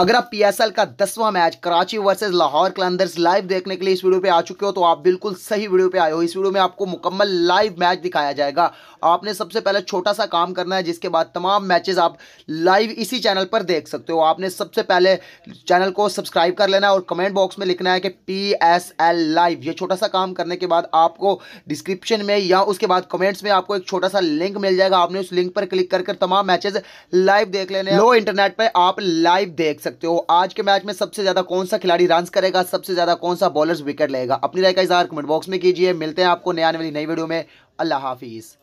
अगर आप पीएसएल का दसवां match Karachi versus Lahore Qalandars live देखने के लिए इस वीडियो पे आ चुके हो तो आप बिल्कुल सही वीडियो पे आए हो इस वीडियो में आपको मुकम्मल लाइव मैच दिखाया जाएगा आपने सबसे पहले छोटा सा काम करना है जिसके बाद तमाम मैचेस आप लाइव इसी चैनल पर देख सकते हो आपने सबसे पहले चैनल को सब्सक्राइब कर लेना है और कमेंट बॉक्स में लिखना है कि पी लाइव ये छोटा सा काम करने के बाद आपको डिस्क्रिप्शन में या उसके बाद कमेंट्स में आपको एक छोटा सा लिंक मिल जाएगा आपने उस लिंक पर क्लिक कर तमाम मैचेज लाइव देख लेने लो इंटरनेट पर आप लाइव देख देख सकते हो आज के मैच में सबसे ज्यादा कौन सा खिलाड़ी रन करेगा सबसे ज्यादा कौन सा बॉलर विकेट लेगा अपनी राय का इजहार कमेंट बॉक्स में कीजिए मिलते हैं आपको नया वाली नई वीडियो में अल्लाह हाफिज़